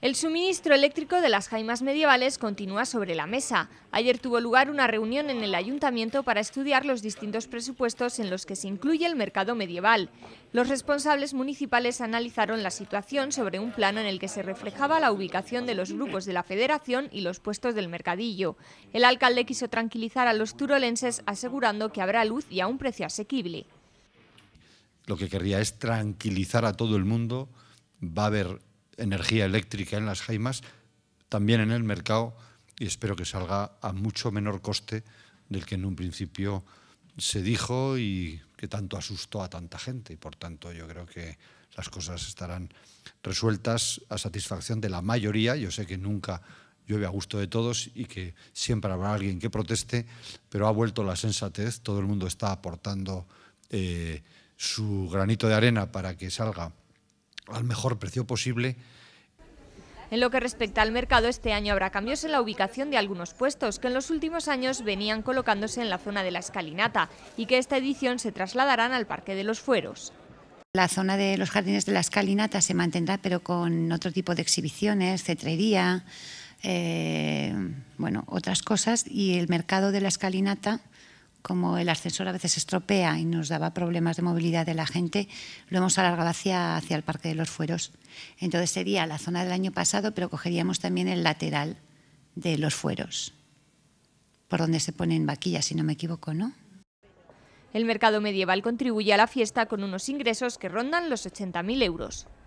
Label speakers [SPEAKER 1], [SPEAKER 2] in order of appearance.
[SPEAKER 1] El suministro eléctrico de las jaimas medievales continúa sobre la mesa. Ayer tuvo lugar una reunión en el ayuntamiento para estudiar los distintos presupuestos en los que se incluye el mercado medieval. Los responsables municipales analizaron la situación sobre un plano en el que se reflejaba la ubicación de los grupos de la federación y los puestos del mercadillo. El alcalde quiso tranquilizar a los turolenses asegurando que habrá luz y a un precio asequible.
[SPEAKER 2] Lo que querría es tranquilizar a todo el mundo. Va a haber energía eléctrica en las jaimas, también en el mercado y espero que salga a mucho menor coste del que en un principio se dijo y que tanto asustó a tanta gente. Y por tanto yo creo que las cosas estarán resueltas a satisfacción de la mayoría. Yo sé que nunca llueve a gusto de todos y que siempre habrá alguien que proteste, pero ha vuelto la sensatez, todo el mundo está aportando eh, su granito de arena para que salga al mejor precio posible.
[SPEAKER 1] En lo que respecta al mercado, este año habrá cambios en la ubicación de algunos puestos que en los últimos años venían colocándose en la zona de la escalinata y que esta edición se trasladarán al Parque de los Fueros.
[SPEAKER 3] La zona de los jardines de la escalinata se mantendrá, pero con otro tipo de exhibiciones, cetrería, eh, bueno, otras cosas. Y el mercado de la escalinata como el ascensor a veces estropea y nos daba problemas de movilidad de la gente, lo hemos alargado hacia, el Parque de los Fueros. Entonces sería la zona del año pasado, pero cogeríamos también el lateral de los fueros, por donde se ponen vaquillas, si no me equivoco, ¿no?
[SPEAKER 1] El mercado medieval contribuye a la fiesta con unos ingresos que rondan los 80.000 euros.